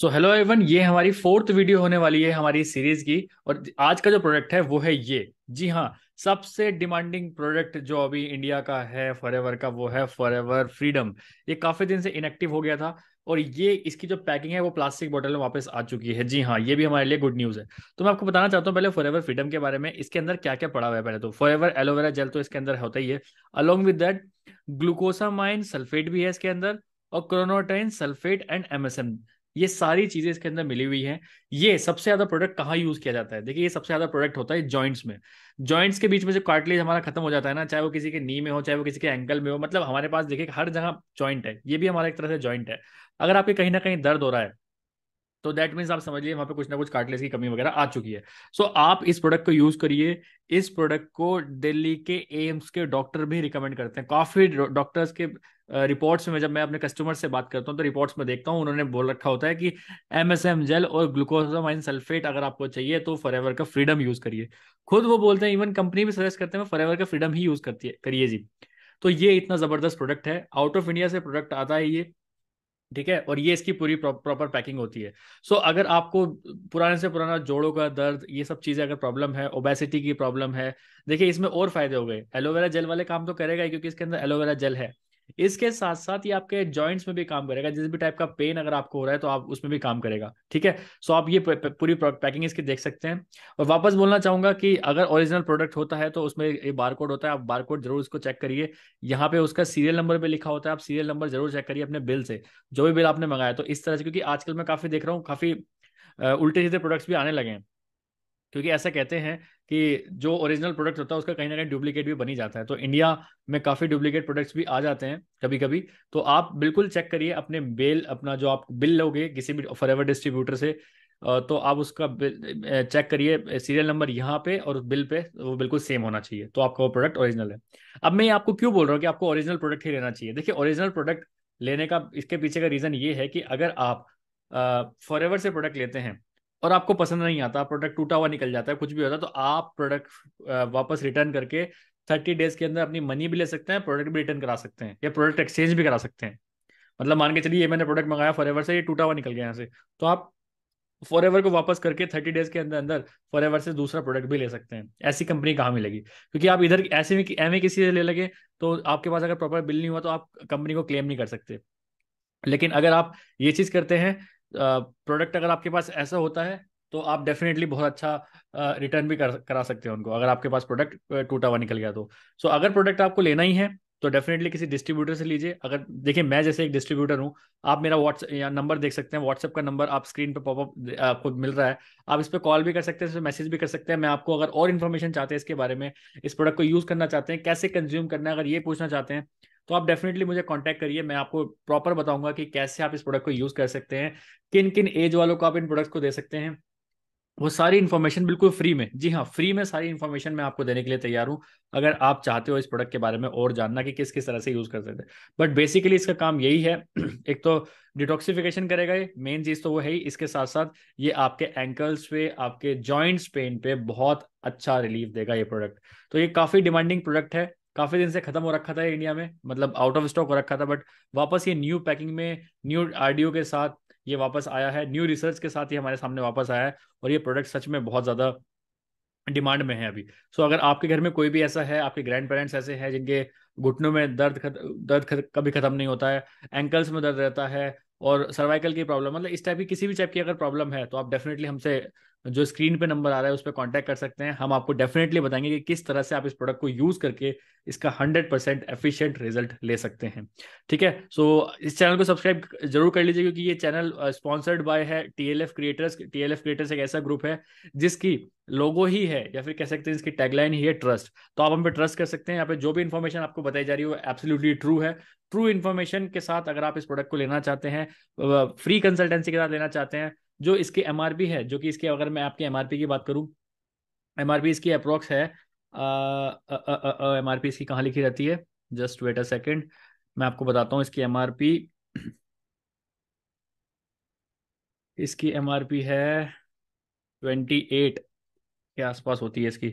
so hello Avon ये हमारी fourth video होने वाली है हमारी सीरीज की और आज का जो प्रोडक्ट है वो है ये जी हाँ सबसे डिमांडिंग प्रोडक्ट जो अभी इंडिया का है फॉर का वो है फॉर फ्रीडम ये काफी दिन से इनएक्टिव हो गया था और ये इसकी जो पैकिंग है वो प्लास्टिक बोतल में वापस आ चुकी है जी हाँ ये भी हमारे लिए गुड न्यूज़ है तो मैं आपको बताना चाहता हूँ पहले फॉर फ्रीडम के बारे में इसके अंदर क्या क्या पड़ा हुआ है पहले तो फॉर एलोवेरा जेल तो इसके अंदर होता ही है along with that glucosamine sulphate भी है इसके अंदर और क्रोनोटाइन सल्फेट एंड एमएसएम ये सारी चीजें इसके अंदर मिली हुई हैं ये सबसे ज्यादा प्रोडक्ट कहाँ यूज किया जाता है देखिए ये सबसे ज्यादा प्रोडक्ट होता है जॉइंट्स में जॉइंट्स के बीच में जो कार्टिलेज हमारा खत्म हो जाता है ना चाहे वो किसी के नी में हो चाहे वो किसी के एंकल में हो मतलब हमारे पास देखिए हर जगह जॉइंट है ये भी हमारा एक तरह से जॉइंट है अगर आपके कहीं ना कहीं दर्द हो रहा है तो दैट मीन्स आप समझ लिए वहाँ पे कुछ ना कुछ कार्टलेस की कमी वगैरह आ चुकी है सो so, आप इस प्रोडक्ट को यूज करिए इस प्रोडक्ट को दिल्ली के एम्स के डॉक्टर भी रिकमेंड करते हैं काफी डॉक्टर्स के रिपोर्ट्स में जब मैं अपने कस्टमर से बात करता हूँ तो रिपोर्ट्स में देखता हूँ उन्होंने बोल रखा होता है कि एम एस एम जेल और ग्लूकोजामाइन सल्फेट अगर आपको चाहिए तो फॉर का फ्रीडम यूज करिए खुद वो बोलते हैं इवन कंपनी भी सजेस्ट करते हैं फॉर का फ्रीडम ही यूज करती है करिए जी तो ये इतना जबरदस्त प्रोडक्ट है आउट ऑफ इंडिया से प्रोडक्ट आता है ये ठीक है और ये इसकी पूरी प्रॉपर पैकिंग होती है सो so, अगर आपको पुराने से पुराना जोड़ों का दर्द ये सब चीज़ें अगर प्रॉब्लम है ओबेसिटी की प्रॉब्लम है देखिए इसमें और फायदे हो गए एलोवेरा जेल वाले काम तो करेगा ही क्योंकि इसके अंदर एलोवेरा जेल है इसके साथ साथ ये आपके जॉइंट्स में भी काम करेगा जिस भी टाइप का पेन अगर आपको हो रहा है तो आप उसमें भी काम करेगा ठीक है सो आप ये पूरी पैकिंग इसकी देख सकते हैं और वापस बोलना चाहूंगा कि अगर ओरिजिनल प्रोडक्ट होता है तो उसमें ये बारकोड होता है आप बारकोड जरूर इसको चेक करिए यहाँ पे उसका सीरियल नंबर पर लिखा होता है आप सीरियल नंबर जरूर चेक करिए अपने बिल से जो भी बिल आपने मंगाया तो इस तरह से क्योंकि आजकल मैं काफी देख रहा हूँ काफी उल्टे सीधे प्रोडक्ट्स भी आने लगे हैं क्योंकि ऐसा कहते हैं कि जो ओरिजिनल प्रोडक्ट होता है उसका कहीं ना कहीं डुप्लीकेट भी बनी जाता है तो इंडिया में काफ़ी डुप्लीकेट प्रोडक्ट्स भी आ जाते हैं कभी कभी तो आप बिल्कुल चेक करिए अपने बेल अपना जो आप बिल लोगे किसी भी फॉर डिस्ट्रीब्यूटर से तो आप उसका चेक करिए सीरियल नंबर यहाँ पे और बिल पे वो बिल्कुल सेम होना चाहिए तो आपका वो प्रोडक्ट ओरिजिनल है अब मैं आपको क्यों बोल रहा हूँ कि आपको ओरिजिनल प्रोडक्ट ही लेना चाहिए देखिए ओरिजिनल प्रोडक्ट लेने का इसके पीछे का रीज़न ये है कि अगर आप फॉर से प्रोडक्ट लेते हैं और आपको पसंद नहीं आता प्रोडक्ट टूटा हुआ निकल जाता है कुछ भी होता है तो आप प्रोडक्ट वापस रिटर्न करके थर्टी डेज के अंदर अपनी मनी भी ले सकते हैं प्रोडक्ट भी रिटर्न करा सकते हैं या प्रोडक्ट एक्सचेंज भी करा सकते हैं मतलब मान के चलिए ये मैंने प्रोडक्ट मंगाया फॉर से ये टूटा हुआ निकल गया यहाँ से तो आप फॉर को वापस करके थर्टी डेज के अंदर अंदर फॉर से दूसरा प्रोडक्ट भी ले सकते हैं ऐसी कंपनी कहाँ मिलेगी क्योंकि आप इधर ऐसे में एम किसी से ले लगे तो आपके पास अगर प्रॉपर बिल नहीं हुआ तो आप कंपनी को क्लेम नहीं कर सकते लेकिन अगर आप ये चीज़ करते हैं प्रोडक्ट अगर आपके पास ऐसा होता है तो आप डेफिनेटली बहुत अच्छा रिटर्न भी कर करा सकते हैं उनको अगर आपके पास प्रोडक्ट टूटा हुआ निकल गया तो सो so, अगर प्रोडक्ट आपको लेना ही है तो डेफिनेटली किसी डिस्ट्रीब्यूटर से लीजिए अगर देखिए मैं जैसे एक डिस्ट्रीब्यूटर हूँ आप मेरा व्हाट्सएप या नंबर देख सकते हैं व्हाट्सएप का नंबर आप स्क्रीन पर पॉपअप आपको मिल रहा है आप इस पर कॉल भी कर सकते हैं इस पर मैसेज भी कर सकते हैं मैं आपको अगर और इन्फॉर्मेशन चाहते हैं इसके बारे में इस प्रोडक्ट को यूज़ करना चाहते हैं कैसे कंज्यूम करना है अगर ये पूछना चाहते हैं तो आप डेफिनेटली मुझे कॉन्टेक्ट करिए मैं आपको प्रॉपर बताऊंगा कि कैसे आप इस प्रोडक्ट को यूज़ कर सकते हैं किन किन एज वालों को आप इन प्रोडक्ट्स को दे सकते हैं वो सारी इन्फॉर्मेशन बिल्कुल फ्री में जी हाँ फ्री में सारी इन्फॉर्मेशन मैं आपको देने के लिए तैयार हूँ अगर आप चाहते हो इस प्रोडक्ट के बारे में और जानना कि किस किस तरह से यूज़ कर सकते हैं बट बेसिकली इसका काम यही है एक तो डिटॉक्सिफिकेशन करेगा ये मेन चीज़ तो वो है ही इसके साथ साथ ये आपके एंकल्स पे आपके जॉइंट्स पेन पे बहुत अच्छा रिलीफ देगा ये प्रोडक्ट तो ये काफ़ी डिमांडिंग प्रोडक्ट है काफी दिन से खत्म हो रखा था इंडिया में मतलब आउट ऑफ स्टॉक हो रखा था बट वापस ये न्यू पैकिंग में न्यू आरडीओ के साथ ये वापस आया है न्यू रिसर्च के साथ ये हमारे सामने वापस आया है और ये प्रोडक्ट सच में बहुत ज़्यादा डिमांड में है अभी सो अगर आपके घर में कोई भी ऐसा है आपके ग्रैंड पेरेंट्स ऐसे हैं जिनके घुटनों में दर्द खत, दर्द खत, कभी खत्म नहीं होता है एंकल्स में दर्द रहता है और सर्वाइकल की प्रॉब्लम मतलब इस टाइप की किसी भी टाइप की अगर प्रॉब्लम है तो आप डेफिनेटली हमसे जो स्क्रीन पे नंबर आ रहा है उस पर कॉन्टैक्ट कर सकते हैं हम आपको डेफिनेटली बताएंगे कि किस तरह से आप इस प्रोडक्ट को यूज करके इसका हंड्रेड परसेंट एफिशियंट रिजल्ट ले सकते हैं ठीक है सो so, इस चैनल को सब्सक्राइब जरूर कर लीजिए क्योंकि ये चैनल स्पॉन्सर्ड बाय है टीएलएफ क्रिएटर्स टीएलएफ क्रिएटर्स एक ऐसा ग्रुप है जिसकी लोगो ही है या फिर कह सकते हैं इसकी टैगलाइन ही है ट्रस्ट तो आप हम पे ट्रस्ट कर सकते हैं यहाँ पे जो भी इन्फॉर्मेशन आपको बताई जा रही है वो एब्सोल्युटली ट्रू है ट्रू इन्फॉर्मेशन के साथ अगर आप इस प्रोडक्ट को लेना चाहते हैं फ्री कंसल्टेंसी के साथ लेना चाहते हैं जो इसकी एम है जो कि इसके अगर मैं आपकी एम की बात करूँ एम इसकी अप्रोक्स है एम आर पी इसकी कहाँ लिखी रहती है जस्ट वेट अ सेकेंड मैं आपको बताता हूँ इसकी एम इसकी एम है ट्वेंटी एट के आसपास होती है इसकी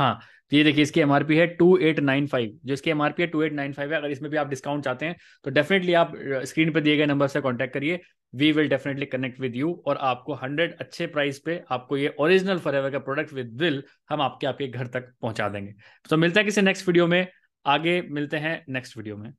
हाँ तो ये देखिए इसकी एमआरपी है टू एट नाइन फाइव जो इसकी एमआरपी है टू एट नाइन फाइव है अगर इसमें भी आप डिस्काउंट चाहते हैं तो डेफिनेटली आप स्क्रीन पर दिए गए नंबर से कॉन्टैक्ट करिए we will definitely connect with you और आपको हंड्रेड अच्छे प्राइस पे आपको ये ओरिजिनल फॉर का प्रोडक्ट विद विल हम आपके आपके घर तक पहुंचा देंगे तो मिलता है किसी नेक्स्ट वीडियो में आगे मिलते हैं नेक्स्ट वीडियो में